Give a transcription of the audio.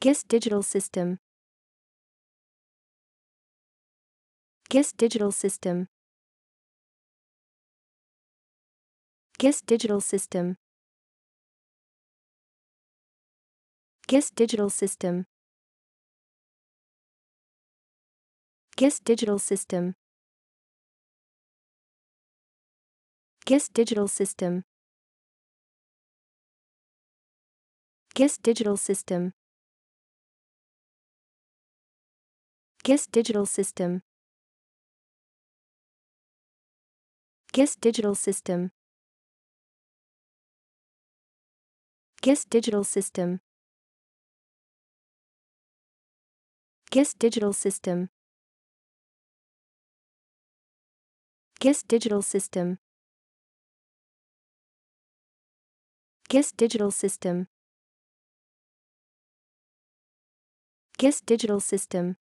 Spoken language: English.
GIS Digital System GIS Digital System GIS Digital System GIS Digital System GIS Digital System GIS Digital System GIS Digital System GIS Digital System GIS Digital System GIS Digital System GIS Digital System GIS Digital System GIS Digital System GIS Digital System